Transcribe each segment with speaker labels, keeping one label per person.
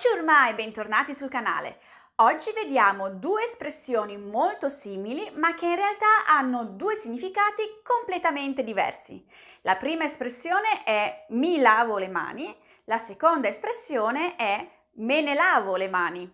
Speaker 1: Ciao ormai, bentornati sul canale. Oggi vediamo due espressioni molto simili ma che in realtà hanno due significati completamente diversi. La prima espressione è mi lavo le mani, la seconda espressione è me ne lavo le mani.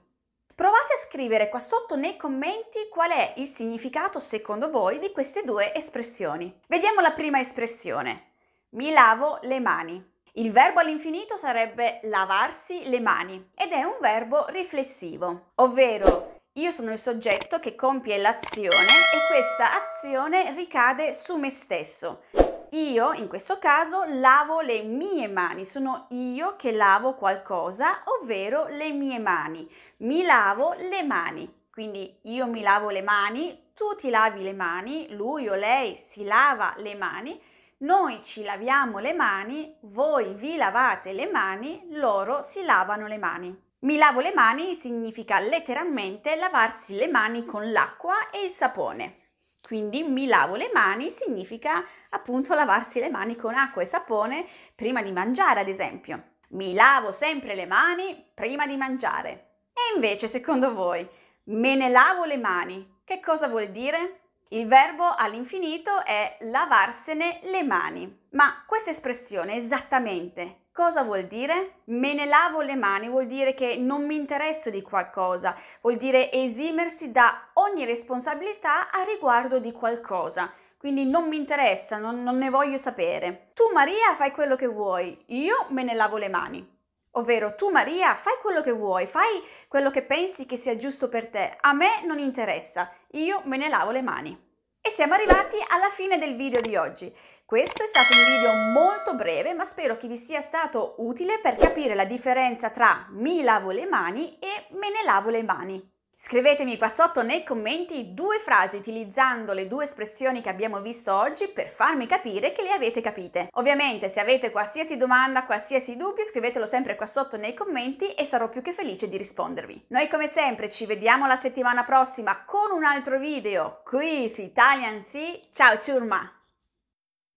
Speaker 1: Provate a scrivere qua sotto nei commenti qual è il significato secondo voi di queste due espressioni. Vediamo la prima espressione. Mi lavo le mani. Il verbo all'infinito sarebbe lavarsi le mani ed è un verbo riflessivo, ovvero io sono il soggetto che compie l'azione e questa azione ricade su me stesso. Io, in questo caso, lavo le mie mani, sono io che lavo qualcosa, ovvero le mie mani. Mi lavo le mani, quindi io mi lavo le mani, tu ti lavi le mani, lui o lei si lava le mani noi ci laviamo le mani, voi vi lavate le mani, loro si lavano le mani. Mi lavo le mani significa letteralmente lavarsi le mani con l'acqua e il sapone. Quindi mi lavo le mani significa appunto lavarsi le mani con acqua e sapone prima di mangiare, ad esempio. Mi lavo sempre le mani prima di mangiare. E invece, secondo voi, me ne lavo le mani, che cosa vuol dire? Il verbo all'infinito è lavarsene le mani. Ma questa espressione esattamente cosa vuol dire? Me ne lavo le mani vuol dire che non mi interesso di qualcosa, vuol dire esimersi da ogni responsabilità a riguardo di qualcosa. Quindi non mi interessa, non, non ne voglio sapere. Tu Maria fai quello che vuoi, io me ne lavo le mani. Ovvero, tu Maria, fai quello che vuoi, fai quello che pensi che sia giusto per te, a me non interessa, io me ne lavo le mani. E siamo arrivati alla fine del video di oggi. Questo è stato un video molto breve, ma spero che vi sia stato utile per capire la differenza tra mi lavo le mani e me ne lavo le mani. Scrivetemi qua sotto nei commenti due frasi utilizzando le due espressioni che abbiamo visto oggi per farmi capire che le avete capite. Ovviamente se avete qualsiasi domanda, qualsiasi dubbio, scrivetelo sempre qua sotto nei commenti e sarò più che felice di rispondervi. Noi come sempre ci vediamo la settimana prossima con un altro video qui su Italian Sea. Ciao ciurma!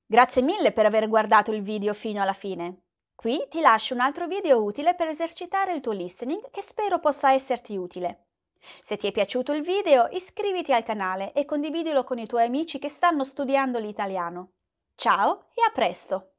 Speaker 1: Grazie mille per aver guardato il video fino alla fine. Qui ti lascio un altro video utile per esercitare il tuo listening che spero possa esserti utile. Se ti è piaciuto il video iscriviti al canale e condividilo con i tuoi amici che stanno studiando l'italiano. Ciao e a presto!